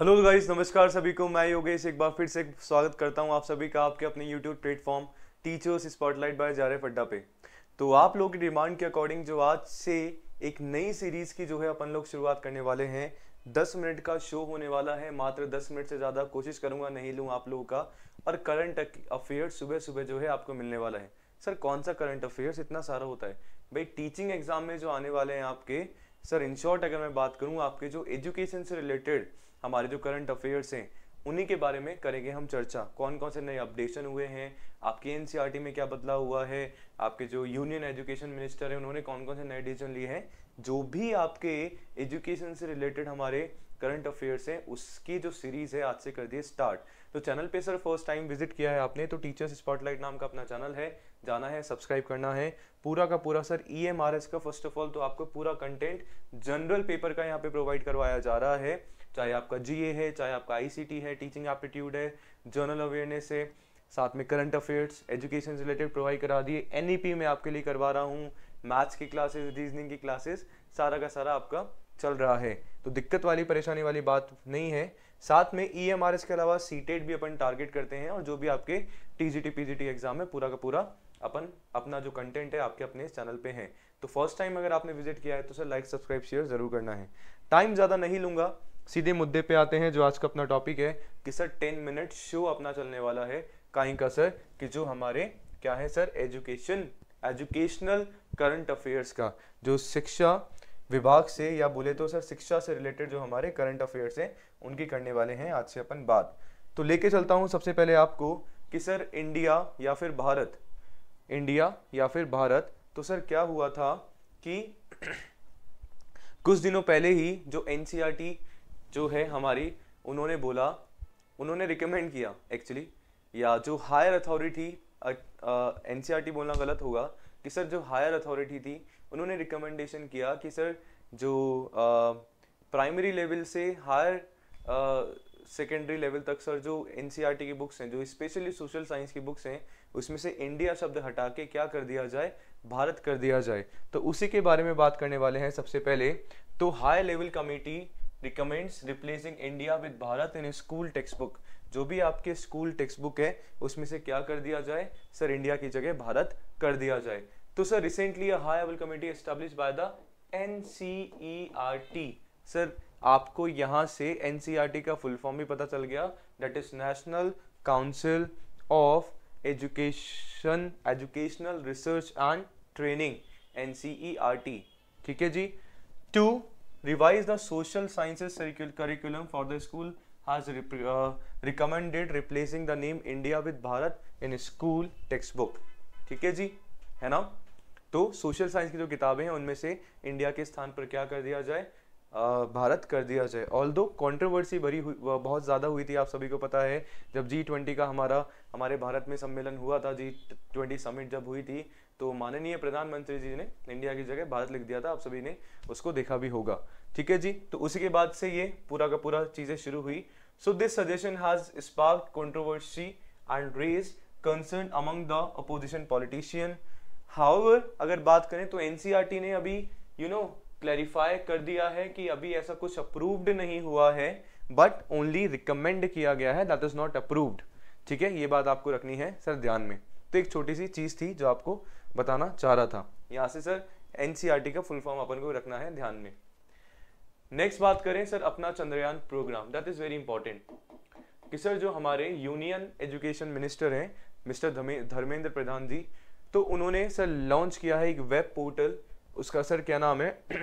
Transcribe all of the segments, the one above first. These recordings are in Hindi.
हेलो गाइस नमस्कार सभी को मैं योगेश एक बार फिर से स्वागत करता हूं आप सभी का आपके अपने YouTube platform teachers spotlight by जारे फड्डा पे तो आप लोग की डिमांड के अकॉर्डिंग जो आज से एक नई सीरीज़ की जो है अपन लोग शुरुआत करने वाले हैं दस मिनट का शो होने वाला है मात्र दस मिनट से ज़्यादा कोशिश करूंगा नहीं लूँ आप लोगों का और करंट अफेयर सुबह सुबह जो है आपको मिलने वाला है सर कौन सा करंट अफेयर्स इतना सारा होता है भाई टीचिंग एग्जाम में जो आने वाले हैं आपके सर इन शॉर्ट अगर मैं बात करूँ आपके जो एजुकेशन से रिलेटेड हमारे जो करंट अफेयर्स हैं उन्हीं के बारे में करेंगे हम चर्चा कौन कौन से नए अपडेशन हुए हैं आपके एन e में क्या बदलाव हुआ है आपके जो यूनियन एजुकेशन मिनिस्टर हैं उन्होंने कौन कौन से नए डिसीजन लिए हैं जो भी आपके एजुकेशन से रिलेटेड हमारे करंट अफेयर्स हैं उसकी जो सीरीज़ है आज से कर दिए स्टार्ट तो चैनल पे सर फर्स्ट टाइम विजिट किया है आपने तो टीचर्स स्पॉटलाइट नाम का अपना चैनल है जाना है सब्सक्राइब करना है पूरा का पूरा सर ई e का फर्स्ट ऑफ ऑल तो आपको पूरा कंटेंट जनरल पेपर का यहाँ पे प्रोवाइड करवाया जा रहा है चाहे आपका जी है चाहे आपका आई है टीचिंग एप्टीट्यूड है जर्नल अवेयरनेस है साथ में करंट अफेयर्स एजुकेशन से रिलेटेड प्रोवाइड करा दिए एनईपी e में आपके लिए करवा रहा हूँ मैथ्स की क्लासेस रीजनिंग की क्लासेस सारा का सारा आपका चल रहा है तो दिक्कत वाली परेशानी वाली बात नहीं है साथ में ई एम आर एस के अलावा सी e भी अपन टारगेट करते हैं और जो भी आपके T G T P G T exam है पूरा का पूरा अपन अपना जो कंटेंट है आपके अपने इस चैनल पे है तो फर्स्ट टाइम अगर आपने विजिट किया है तो सर लाइक सब्सक्राइब शेयर जरूर करना है टाइम ज़्यादा नहीं लूंगा सीधे मुद्दे पे आते हैं जो आज का अपना टॉपिक है कि सर टेन मिनट शो अपना चलने वाला है कहीं का सर कि जो हमारे क्या है sir education educational current affairs का जो शिक्षा विभाग से या बोले तो सर शिक्षा से रिलेटेड जो हमारे करंट अफेयर्स हैं उनकी करने वाले हैं आज से अपन बात तो लेके चलता हूँ सबसे पहले आपको कि सर इंडिया या फिर भारत इंडिया या फिर भारत तो सर क्या हुआ था कि कुछ दिनों पहले ही जो एन जो है हमारी उन्होंने बोला उन्होंने रिकमेंड किया एक्चुअली या जो हायर अथॉरिटी एन बोलना गलत होगा कि सर जो हायर अथॉरिटी थी उन्होंने रिकमेंडेशन किया कि सर जो प्राइमरी लेवल से हायर सेकेंडरी लेवल तक सर जो एन e की बुक्स हैं जो स्पेशली सोशल साइंस की बुक्स हैं उसमें से इंडिया शब्द हटा के क्या कर दिया जाए भारत कर दिया जाए तो उसी के बारे में बात करने वाले हैं सबसे पहले तो high level committee recommends replacing India with Bharat in school text book जो भी आपके स्कूल टेक्स्ट बुक है उसमें से क्या कर दिया जाए सर इंडिया की जगह भारत कर दिया जाए तो sir recently high level committee establish by the N sir आपको यहाँ से एन सी आर टी का फुल फॉर्म भी पता चल गया that is national council of education educational research and training N C E R T ठीक है जी to revise the social sciences curriculum for the school has rep uh, recommended replacing the name India with Bharat in school textbook ठीक है जी है ना तो सोशल साइंस की जो किताबें हैं उनमें से इंडिया के स्थान पर क्या कर दिया जाए भारत कर दिया जाए ऑल दो कॉन्ट्रोवर्सी भरी हुई बहुत ज़्यादा हुई थी आप सभी को पता है जब जी ट्वेंटी का हमारा हमारे भारत में सम्मेलन हुआ था जी ट्वेंटी समिट जब हुई थी तो माननीय प्रधानमंत्री जी ने इंडिया की जगह भारत लिख दिया था आप सभी ने उसको देखा भी होगा ठीक है जी तो उसी के बाद से ये पूरा का पूरा चीजें शुरू हुई so this suggestion has spark controversy and raise concern among the opposition politician however अगर बात करें तो एनसीईआरटी e ने अभी यू नो क्लैरिफाई कर दिया है कि अभी ऐसा कुछ अप्रूव्ड नहीं हुआ है बट ओनली रिकमेंड किया गया है दैट इज नॉट अप्रूव्ड ठीक है ये बात आपको रखनी है सर ध्यान में तो एक छोटी सी चीज़ थी जो आपको बताना चाह रहा था यहाँ से सर एन e का फुल फॉर्म अपन को रखना है ध्यान में नेक्स्ट बात करें सर अपना Chandrayaan program that is very important कि सर जो हमारे यूनियन एजुकेशन मिनिस्टर हैं मिस्टर धर्मेंद्र प्रधान जी तो उन्होंने सर लॉन्च किया है एक वेब पोर्टल उसका सर क्या नाम है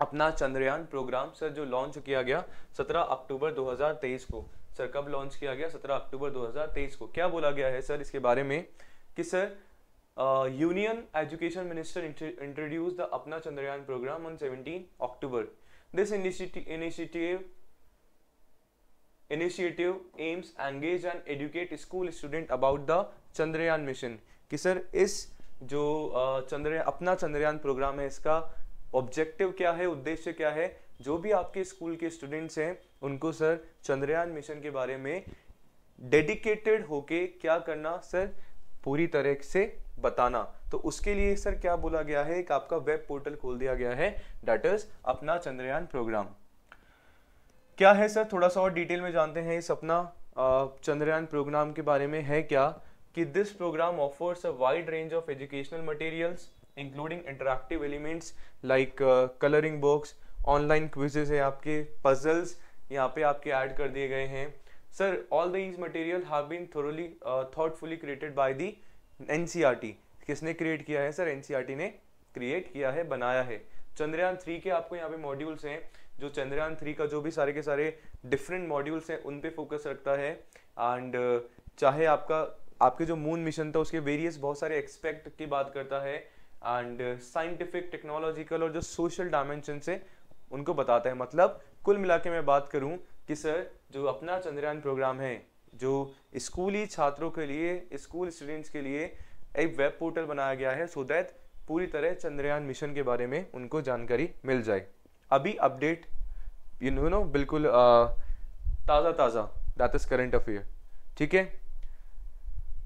अपना चंद्रयान प्रोग्राम सर जो लॉन्च किया गया 17 अक्टूबर 2023 को सर कब लॉन्च किया गया 17 अक्टूबर 2023 को क्या बोला गया है सर इसके बारे में कि sir union education minister introduce the अपना Chandrayaan program on 17 October this initiative initiative aims engage and educate school student about the Chandrayaan mission कि सर इस जो चंद्रयान अपना चंद्रयान प्रोग्राम है इसका ऑब्जेक्टिव क्या है उद्देश्य क्या है जो भी आपके स्कूल के स्टूडेंट्स हैं उनको सर चंद्रयान मिशन के बारे में डेडिकेटेड होके क्या करना सर पूरी तरह से बताना तो उसके लिए सर क्या बोला गया है एक आपका वेब पोर्टल खोल दिया गया है डेट इज अपना चंद्रयान प्रोग्राम क्या है सर थोड़ा सा और डिटेल में जानते हैं इस अपना चंद्रयान प्रोग्राम के बारे में है क्या कि this program offers a wide range of educational materials including interactive elements like colouring books online quizzes है आपके पजल्स यहाँ पे आपके ऐड कर दिए गए हैं Sir, all these material have been thoroughly uh, thoughtfully created by the NCRT. E किसने क्रिएट किया है सर एनसीईआरटी e ने क्रिएट किया है बनाया है चंद्रयान थ्री के आपको यहाँ पे मॉड्यूल्स हैं जो चंद्रयान थ्री का जो भी सारे के सारे डिफरेंट मॉड्यूल्स हैं उन पे फोकस रखता है एंड uh, चाहे आपका आपके जो मून मिशन था उसके वेरियस बहुत सारे एक्सपेक्ट की बात करता है एंड साइंटिफिक टेक्नोलॉजिकल और जो सोशल डायमेंशन से उनको बताता है मतलब कुल मिला के मैं बात करूँ कि सर जो अपना चंद्रयान प्रोग्राम है जो स्कूली छात्रों के लिए स्कूल स्टूडेंट्स के लिए एक वेब पोर्टल बनाया गया है सो दैट पूरी तरह चंद्रयान मिशन के बारे में उनको जानकारी मिल जाए अभी अपडेट यू नो नो बिल्कुल ताज़ा ताज़ा दैट इज़ करेंट अफेयर ठीक है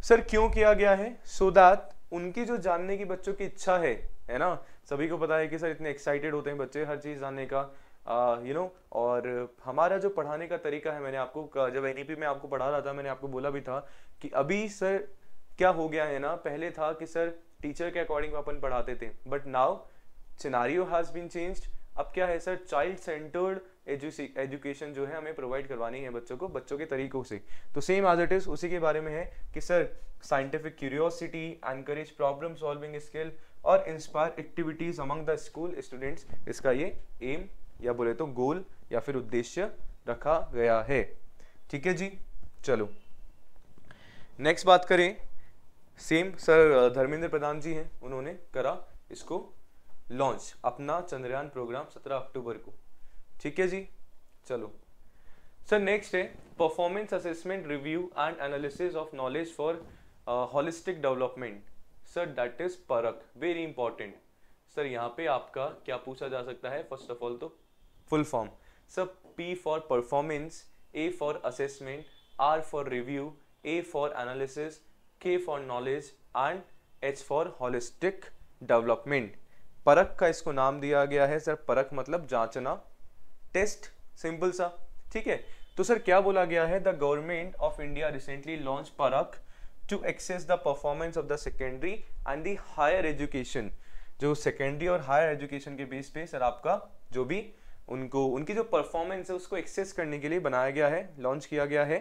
सर क्यों किया गया है सो so दैट उनकी जो जानने की बच्चों की इच्छा है है ना सभी को पता है कि सर इतने एक्साइटेड होते हैं बच्चे हर चीज़ जानने का यू नो और हमारा जो पढ़ाने का तरीका है मैंने आपको जब एन e में आपको पढ़ा रहा था मैंने आपको बोला भी था कि अभी सर क्या हो गया है ना पहले था कि सर टीचर के अकॉर्डिंग अपन पढ़ाते थे but now scenario has been changed अब क्या है सर चाइल्ड सेंटर्ड एजुकेशन जो है हमें प्रोवाइड करवानी है बच्चों को बच्चों के तरीकों से तो सेम एज इट इज उसी के बारे में है कि sir scientific curiosity encourage problem solving skill और inspire activities among the school students इसका ये एम या बोले तो गोल या फिर उद्देश्य रखा गया है ठीक है जी चलो नेक्स्ट बात करें सेम सर धर्मेंद्र प्रधान जी हैं उन्होंने करा इसको लॉन्च अपना चंद्रयान प्रोग्राम 17 अक्टूबर को ठीक है जी चलो सर नेक्स्ट है performance assessment review and analysis of knowledge for holistic development sir that is Parakh very important sir यहाँ पे आपका क्या पूछा जा सकता है फर्स्ट ऑफ ऑल तो full form so P for performance A for assessment R for review A for analysis K for knowledge and H for holistic development Parakh का इसको नाम दिया गया है सर परख मतलब जांचना टेस्ट सिंपल सा ठीक है तो सर क्या बोला गया है the government of India recently launch Parakh to access the performance of the secondary and the higher education जो सेकेंडरी और हायर एजुकेशन के बेस पे सर आपका जो भी उनको उनकी जो परफॉर्मेंस है उसको एक्सेस करने के लिए बनाया गया है लॉन्च किया गया है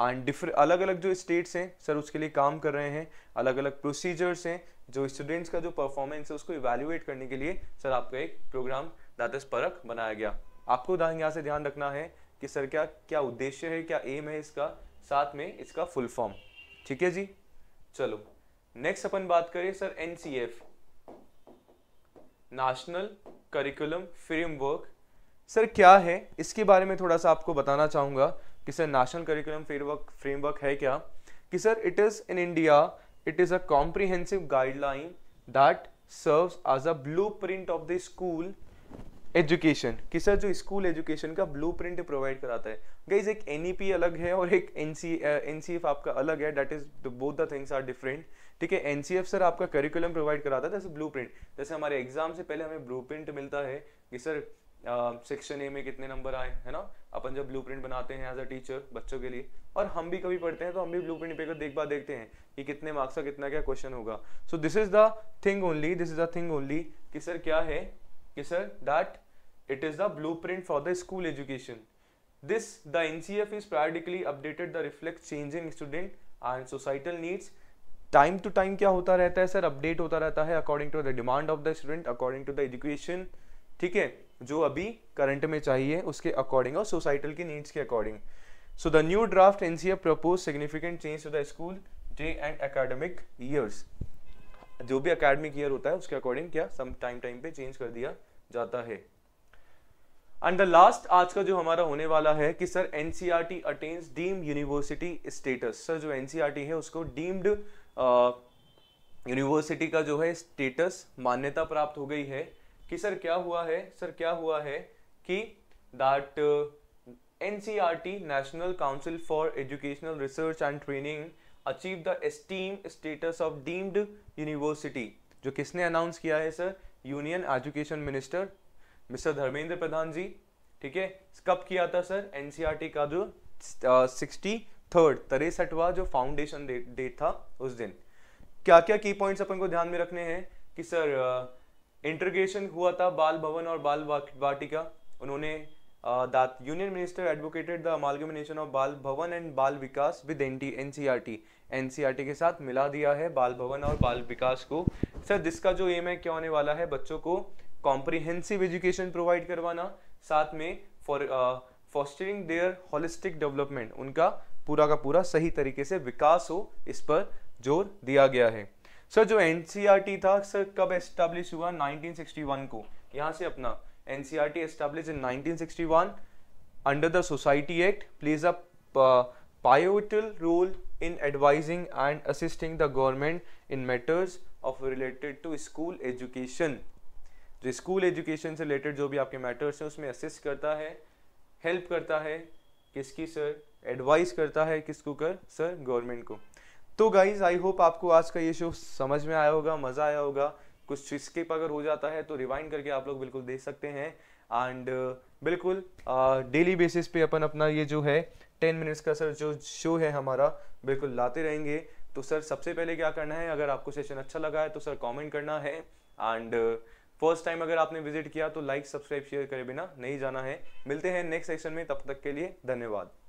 एंड डिफर अलग अलग जो स्टेट्स हैं सर उसके लिए काम कर रहे हैं अलग अलग प्रोसीजर्स हैं जो स्टूडेंट्स का जो परफॉर्मेंस है उसको इवेल्युएट करने के लिए सर आपका एक प्रोग्राम दातस परख बनाया गया आपको यहाँ से ध्यान रखना है कि सर क्या क्या उद्देश्य है क्या एम है इसका साथ में इसका फुल फॉर्म ठीक है जी चलो नेक्स्ट अपन बात करें sir N national curriculum framework sir क्या है इसके बारे में थोड़ा सा आपको बताना चाहूँगा कि sir national curriculum framework framework है क्या कि sir it is in India it is a comprehensive guideline that serves as a blueprint of the school education कि सर जो स्कूल एजुकेशन का ब्लू प्रिंट प्रोवाइड कराता है गाइज एक एन e अलग है और एक एन सी आपका अलग है that is both the things are different ठीक है एन सर आपका करिकुलम प्रोवाइड कराता है जैसे ब्लू प्रिंट जैसे हमारे एग्जाम से पहले हमें ब्लू प्रिंट मिलता है कि सर सेक्शन ए में कितने नंबर आए है ना अपन जब ब्लू बनाते हैं एज अ टीचर बच्चों के लिए और हम भी कभी पढ़ते हैं तो हम भी प्रिंट पे देख बार देखते हैं कि कितने मार्क्स का कितना क्या क्वेश्चन होगा so this is the thing only this is the thing only कि सर क्या है कि sir that it is the blueprint for the school education this the N C F is periodically updated the reflect change in student and societal needs time to time क्या होता रहता है सर अपडेट होता रहता है according to the demand of the student according to the education ठीक है जो अभी करंट में चाहिए उसके अकॉर्डिंग और सोसाइटल की नीड्स के according so the new draft N C propose significant change to the school day and academic years जो भी अकेडमिक ईयर होता है उसके अकॉर्डिंग क्या सम टाइम टाइम पे चेंज कर दिया जाता है एंड द लास्ट आज का जो हमारा होने वाला है कि sir N C R T attains deemed university status sir जो एन सी आर टी है उसको डीम्ड यूनिवर्सिटी uh, का जो है स्टेटस मान्यता प्राप्त हो गई है कि सर क्या हुआ है सर क्या हुआ है कि that N C R T national council for educational research and training achieve the esteem status of deemed university जो किसने अनाउंस किया है sir union education minister mister Dharmendra Pradhan ji ठीक है कब किया था सर टी e का जो सिक्सटी थर्ड तिरसठवा जो फाउंडेशन डेट था उस दिन क्या क्या की पॉइंट्स अपन को ध्यान में रखने हैं कि सर इंटरगेशन हुआ था बाल भवन और बाल वाटिका उन्होंने that union minister advocated the amalgamation of Bal Bhavan and Bal Vikas with N T N C R T N C R T के साथ मिला दिया है बाल भवन और बाल विकास को सर जिसका जो एम है क्या होने वाला है बच्चों को कॉम्प्रिहेंसिव एजुकेशन प्रोवाइड करवाना साथ में for fostering their holistic development उनका पूरा का पूरा सही तरीके से विकास हो इस पर जोर दिया गया है सर जो एन e था सर कब एस्टेब्लिश हुआ 1961 को यहाँ से अपना N C R T establish in under the society act plays a pivotal role in advising and assisting the government in matters of related to school education जो स्कूल एजुकेशन से रिलेटेड जो भी आपके मैटर्स हैं उसमें असिस्ट करता है हेल्प करता है किसकी सर एडवाइस करता है किसको कर सर गवर्नमेंट को तो गाइज आई होप आपको आज का ये शो समझ में आया होगा मज़ा आया होगा कुछ स्किप अगर हो जाता है तो रिवाइंड करके आप लोग बिल्कुल देख सकते हैं एंड uh, बिल्कुल डेली uh, बेसिस पे अपन अपना ये जो है टेन मिनट्स का सर जो शो है हमारा बिल्कुल लाते रहेंगे तो सर सबसे पहले क्या करना है अगर आपको सेशन अच्छा लगा है तो सर कमेंट करना है एंड फर्स्ट टाइम अगर आपने विजिट किया तो लाइक सब्सक्राइब शेयर करे बिना नहीं जाना है मिलते हैं नेक्स्ट सेशन में तब तक के लिए धन्यवाद